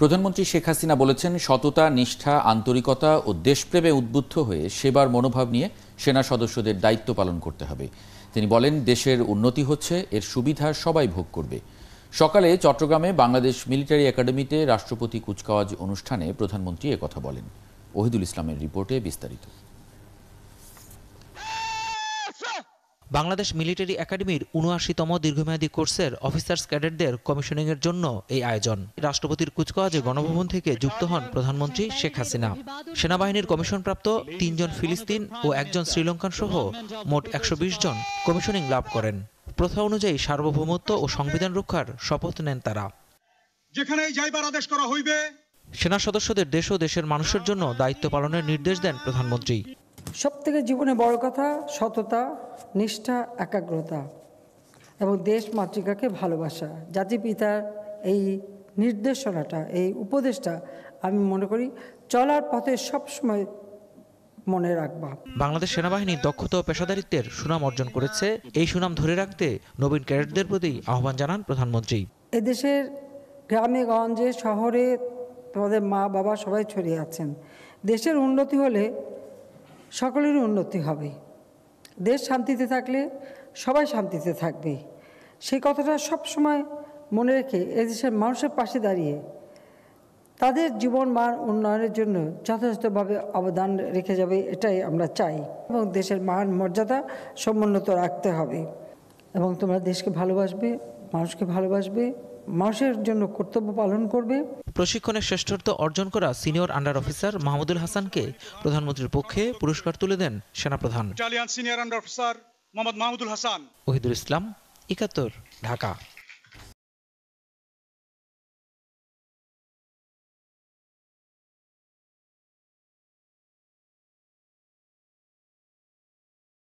প্রধানমন্ত্রী শেখ হাসিনা বলেছেন সততা নিষ্ঠা আন্তরিকতা ও দেশপ্রেমে উদ্বুদ্ধ হয়ে সেবার মনোভাব নিয়ে সেনা সদস্যদের দায়িত্ব পালন করতে হবে তিনি বলেন দেশের উন্নতি হচ্ছে এর সুবিধা সবাই ভোগ করবে সকালে চট্টগ্রামে বাংলাদেশ মিলিটারি একাডেমিতে রাষ্ট্রপতি কুচকাওয়াজ অনুষ্ঠানে প্রধানমন্ত্রী কথা বলেন ওহিদুল ইসলামের রিপোর্টে বিস্তারিত বাংলাদেশ মিলিটারি একাডেমির উনআশিতম দীর্ঘমেয়াদী কোর্সের অফিসার্স ক্যাডেটদের কমিশনিংয়ের জন্য এই আয়োজন রাষ্ট্রপতির কুচকাওয়াজে গণভবন থেকে যুক্ত হন প্রধানমন্ত্রী শেখ হাসিনা সেনাবাহিনীর কমিশনপ্রাপ্ত তিনজন ফিলিস্তিন ও একজন শ্রীলঙ্কান সহ মোট একশো জন কমিশনিং লাভ করেন প্রথা অনুযায়ী সার্বভৌমত্ব ও সংবিধান রক্ষার শপথ নেন তারা যেখানে যাইবার আদেশ করা হইবে সেনা সদস্যদের দেশ ও দেশের মানুষের জন্য দায়িত্ব পালনের নির্দেশ দেন প্রধানমন্ত্রী সব থেকে জীবনে বড় কথা সততা নিষ্ঠা একাগ্রতা এবং দেশ মাতৃকাকে ভালোবাসা জাতি পিতার এই নির্দেশনাটা এই উপদেশটা আমি মনে করি চলার পথে সবসময় মনে রাখবা বাংলাদেশ সেনাবাহিনী দক্ষতা ও পেশাদারিত্বের সুনাম অর্জন করেছে এই সুনাম ধরে রাখতে নবীন ক্যাডেটদের প্রতি আহ্বান জানান প্রধানমন্ত্রী এদেশের গ্রামে গঞ্জে শহরে তোমাদের মা বাবা সবাই ছড়িয়ে আছেন দেশের উন্নতি হলে সকলেরই উন্নতি হবে দেশ শান্তিতে থাকলে সবাই শান্তিতে থাকবে সেই কথাটা সব সময় মনে রেখে এদেশের মানুষের পাশে দাঁড়িয়ে তাদের জীবন মান উন্নয়নের জন্য যথাযথভাবে অবদান রেখে যাবে এটাই আমরা চাই এবং দেশের মান মর্যাদা সমুন্নত রাখতে হবে এবং তোমরা দেশকে ভালোবাসবে মানুষকে ভালোবাসবে মাসের জন্য কর্তব্য পালন করবে প্রশিক্ষণে শ্রেষ্ঠত্ব অর্জন করা সিনিয়র আন্ডার অফিসার মাহমুদুল হাসানকে প্রধানমন্ত্রীর পক্ষে পুরস্কার তুলে দেন সেনাপ্রধান senior under officer Mohammad Mahmudul Hasan Ohidul Islam Ekattor Dhaka